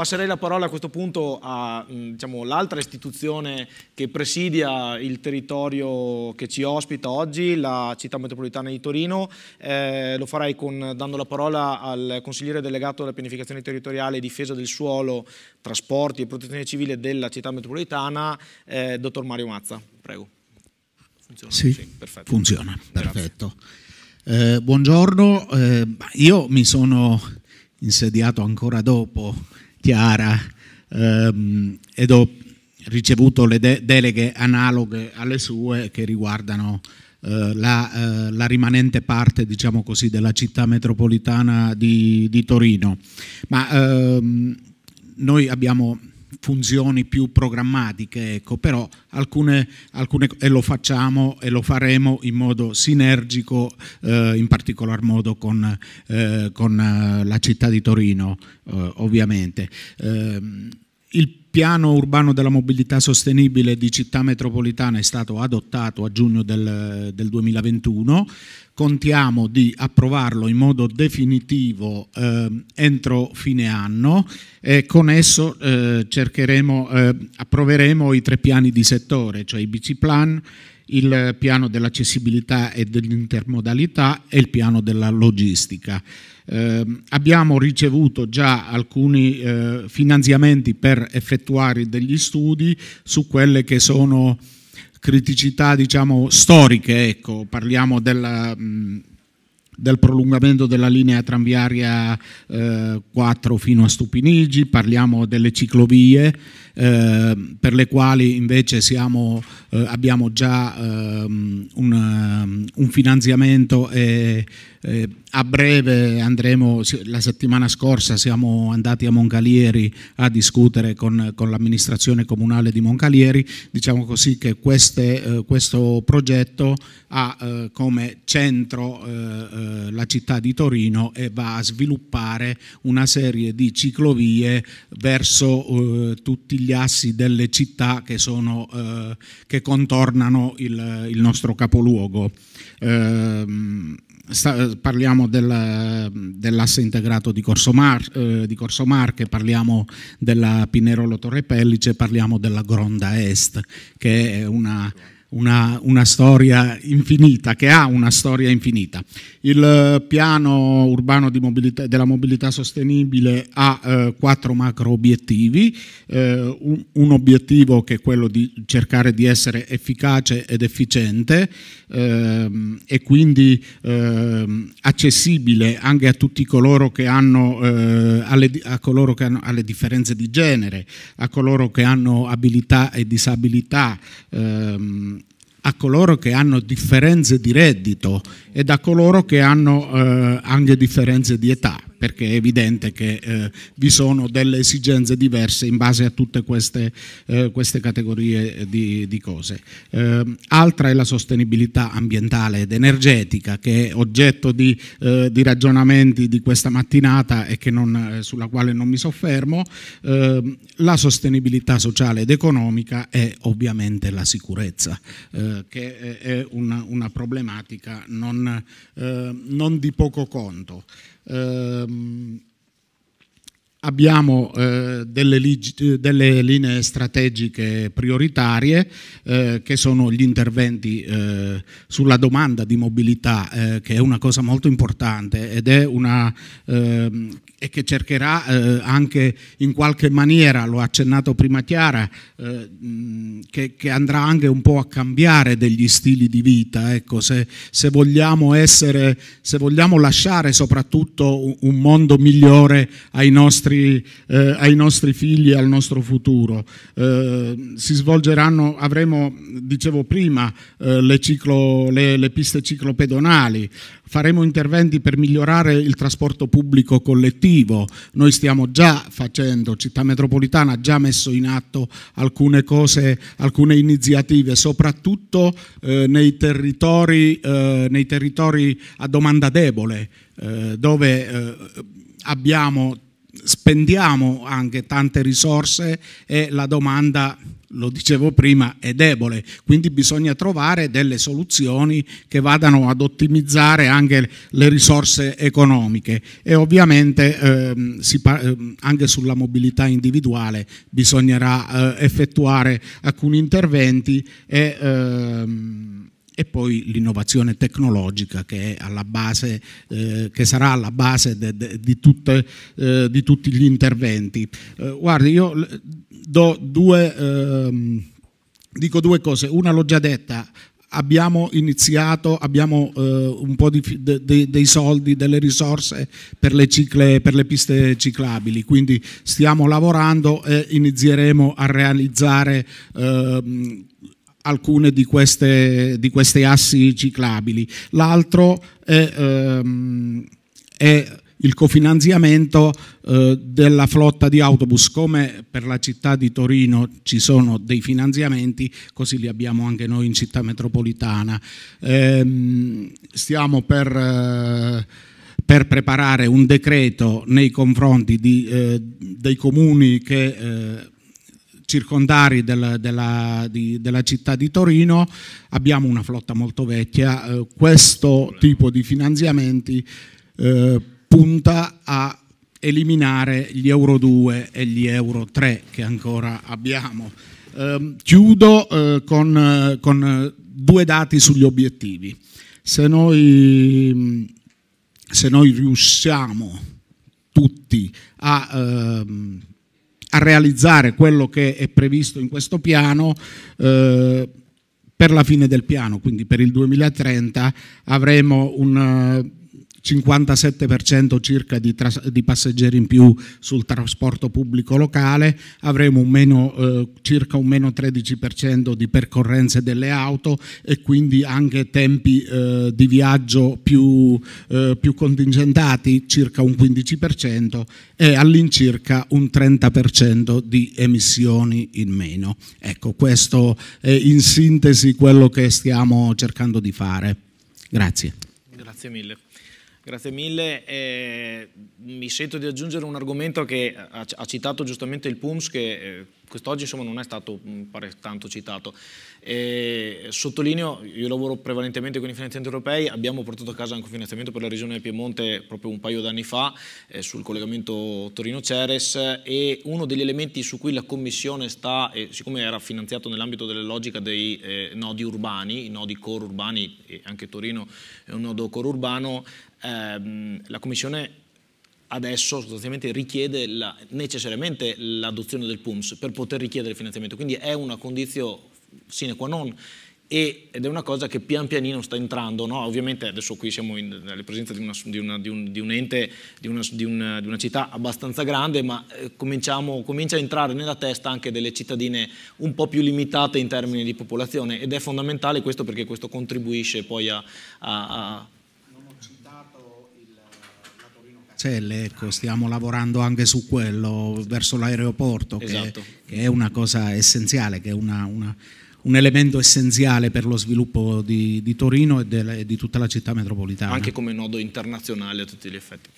Passerei la parola a questo punto all'altra mm, diciamo, istituzione che presidia il territorio che ci ospita oggi, la città metropolitana di Torino. Eh, lo farei con, dando la parola al consigliere delegato della pianificazione territoriale e difesa del suolo, trasporti e protezione civile della città metropolitana, eh, dottor Mario Mazza. Prego. Funziona? Sì, sì perfetto. Funziona, perfetto. Eh, buongiorno, eh, io mi sono insediato ancora dopo chiara ehm, ed ho ricevuto le de deleghe analoghe alle sue che riguardano eh, la, eh, la, rimanente parte diciamo così, della città metropolitana di, di Torino. Ma ehm, noi abbiamo funzioni più programmatiche, ecco, però alcune, alcune, e lo facciamo e lo faremo in modo sinergico, eh, in particolar modo con, eh, con, eh, la città di Torino, eh, ovviamente. Ehm, il piano urbano della mobilità sostenibile di città metropolitana è stato adottato a giugno del, del 2021 contiamo di approvarlo in modo definitivo eh, entro fine anno e con esso eh, eh, approveremo i tre piani di settore, cioè i BC Plan, il piano dell'accessibilità e dell'intermodalità e il piano della logistica. Eh, abbiamo ricevuto già alcuni eh, finanziamenti per effettuare degli studi su quelle che sono criticità diciamo, storiche, ecco, parliamo della, mm, del prolungamento della linea tranviaria eh, 4 fino a Stupinigi, parliamo delle ciclovie eh, per le quali invece siamo, eh, abbiamo già ehm, un, ehm, un, finanziamento e, a breve andremo, la settimana scorsa siamo andati a Moncalieri a discutere con, con l'amministrazione comunale di Moncalieri, diciamo così che queste, eh, questo progetto ha eh, come centro eh, eh la città di Torino e va a sviluppare una serie di ciclovie verso eh, tutti gli assi delle città che, sono, eh, che contornano il, il, nostro capoluogo. Ehm, sta, parliamo parliamo del, dell'asse integrato di Corso, Mar, eh, di Corso, Marche, parliamo della Pinerolo Torre Pellice, parliamo della Gronda Est, che è una una, una, storia infinita, che ha una storia infinita. Il eh, piano urbano mobilità, della mobilità sostenibile ha eh, quattro macro obiettivi, eh, un, un, obiettivo che è quello di cercare di essere efficace ed efficiente ehm, e quindi ehm, accessibile anche a tutti coloro che hanno, eh, alle, coloro che hanno alle, differenze di genere, a coloro che hanno abilità e disabilità. Ehm, a coloro che hanno differenze di reddito e da coloro che hanno eh, anche differenze di età perché è evidente che eh, vi sono delle esigenze diverse in base a tutte queste, eh, queste categorie di, di cose. Eh, altra è la sostenibilità ambientale ed energetica che è oggetto di, eh, di ragionamenti di questa mattinata e non, eh, sulla quale non mi soffermo. Eh, la sostenibilità sociale ed economica è ovviamente la sicurezza, che è una, una problematica non, non di poco conto. Uh, abbiamo eh, delle, eh, delle, linee strategiche prioritarie eh, che sono gli interventi eh, sulla domanda di mobilità, eh, che è una cosa molto importante ed è una ehm, e che cercherà eh, anche in qualche maniera, l'ho accennato prima Chiara, che, che, andrà anche un po' a cambiare degli stili di vita. Ecco, se, se vogliamo essere, se vogliamo lasciare soprattutto un mondo migliore ai nostri eh, ai nostri figli e al nostro futuro. Eh, si svolgeranno, avremo, dicevo prima, eh, le, ciclo, le, le piste ciclopedonali, faremo interventi per migliorare il trasporto pubblico collettivo. Noi stiamo già facendo, Città Metropolitana ha già messo in atto alcune cose, alcune iniziative, soprattutto eh, nei, territori, eh, nei, territori, a domanda debole, eh, dove eh, abbiamo spendiamo anche tante risorse e la domanda, lo dicevo prima, è debole. Quindi bisogna trovare delle soluzioni che vadano ad ottimizzare anche le risorse economiche e ovviamente ehm, ehm, anche sulla mobilità individuale bisognerà eh, effettuare alcuni interventi e ehm, e poi l'innovazione tecnologica che, è alla base, eh, che sarà alla base de, de, di, tutte, eh, di, tutti gli interventi. Eh, guardi, io do due, ehm, dico due cose, una l'ho già detta, abbiamo iniziato, abbiamo eh, un po' di, de, de, dei soldi, delle risorse per le, cicle, per le, piste ciclabili, quindi stiamo lavorando e inizieremo a realizzare eh, alcune di queste, di queste assi ciclabili. L'altro è, ehm, è il cofinanziamento eh, della flotta di autobus. Come per la città di Torino ci sono dei finanziamenti, così li abbiamo anche noi in città metropolitana. Eh, stiamo per, eh, per, preparare un decreto nei confronti di, eh, dei comuni che eh, circondari del, della, di, della, città di Torino, abbiamo una flotta molto vecchia, eh, questo tipo di finanziamenti eh, punta a eliminare gli Euro 2 e gli Euro 3 che ancora abbiamo. Ehm, eh, chiudo con, con, due dati sugli obiettivi. Se noi, se noi riusciamo tutti a... Ehm, a realizzare quello che è previsto in questo piano eh, per la fine del piano, quindi per il 2030 avremo un eh, 57% circa di, di, passeggeri in più sul trasporto pubblico locale, avremo un meno, eh, circa un meno 13% di percorrenze delle auto e quindi anche tempi eh, di viaggio più, eh, più, contingentati, circa un 15% e all'incirca un 30% di emissioni in meno. Ecco, questo è in sintesi quello che stiamo cercando di fare. Grazie. Grazie mille. Grazie mille. Eh, mi sento di aggiungere un argomento che ha, ha citato giustamente il PUMS, che eh, quest'oggi non è stato mm, pare, tanto citato. Eh, sottolineo, io lavoro prevalentemente con i finanziamenti europei, abbiamo portato a casa anche un finanziamento per la regione del Piemonte proprio un paio d'anni fa eh, sul collegamento Torino-Ceres e uno degli elementi su cui la Commissione sta, siccome era finanziato nell'ambito della logica dei eh, nodi urbani, i nodi core urbani, e anche Torino è un nodo core urbano, ehm, la Commissione adesso sostanzialmente richiede la, necessariamente l'adozione del PUMS per poter richiedere il finanziamento, quindi è una condizione sine qua non ed è una cosa che pian pianino sta entrando, no? ovviamente adesso qui siamo in, nella presenza di, una, di, una, di, un, di un, ente, una, di una, città abbastanza grande, ma eh, comincia a entrare nella testa anche delle cittadine un po' più limitate in termini di popolazione ed è fondamentale questo perché questo contribuisce poi a, a, a carcelle, ecco, stiamo lavorando anche su quello, verso l'aeroporto, che, esatto. che è una cosa essenziale, che è una, una, un elemento essenziale per lo sviluppo di, di Torino e, delle, e di tutta la città metropolitana. Anche come nodo internazionale a tutti gli effetti.